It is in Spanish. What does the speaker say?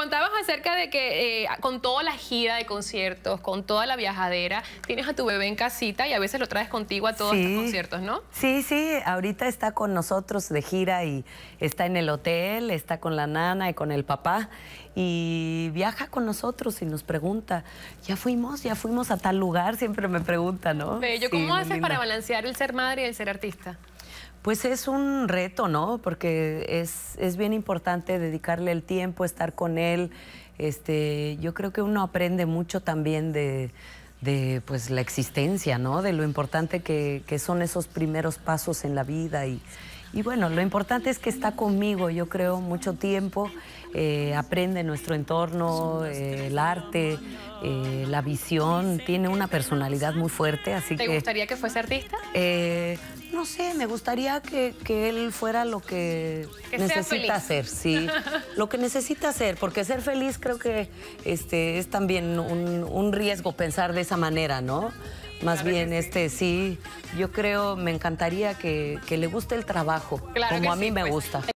Contabas acerca de que eh, con toda la gira de conciertos, con toda la viajadera, tienes a tu bebé en casita y a veces lo traes contigo a todos los conciertos, ¿no? Sí, sí, ahorita está con nosotros de gira y está en el hotel, está con la nana y con el papá y viaja con nosotros y nos pregunta, ya fuimos, ya fuimos a tal lugar, siempre me pregunta, ¿no? Bello, ¿cómo haces para balancear el ser madre y el ser artista? Pues es un reto, ¿no? Porque es, bien importante dedicarle el tiempo, estar con él. Este, yo creo que uno aprende mucho también de, pues, la existencia, ¿no? De lo importante que, que, son esos primeros pasos en la vida y, y bueno, lo importante es que está conmigo, yo creo, mucho tiempo, eh, aprende nuestro entorno, eh, el arte, eh, la visión, tiene una personalidad muy fuerte, así que... ¿Te gustaría que fuese artista? no sé, me gustaría que, él fuera lo que, necesita hacer, sí, lo que necesita hacer, porque ser feliz creo que este, es también un, un riesgo pensar de esa manera, ¿no? Más bien, este sí, yo creo, me encantaría que, que le guste el trabajo, como a mí me pues. gusta.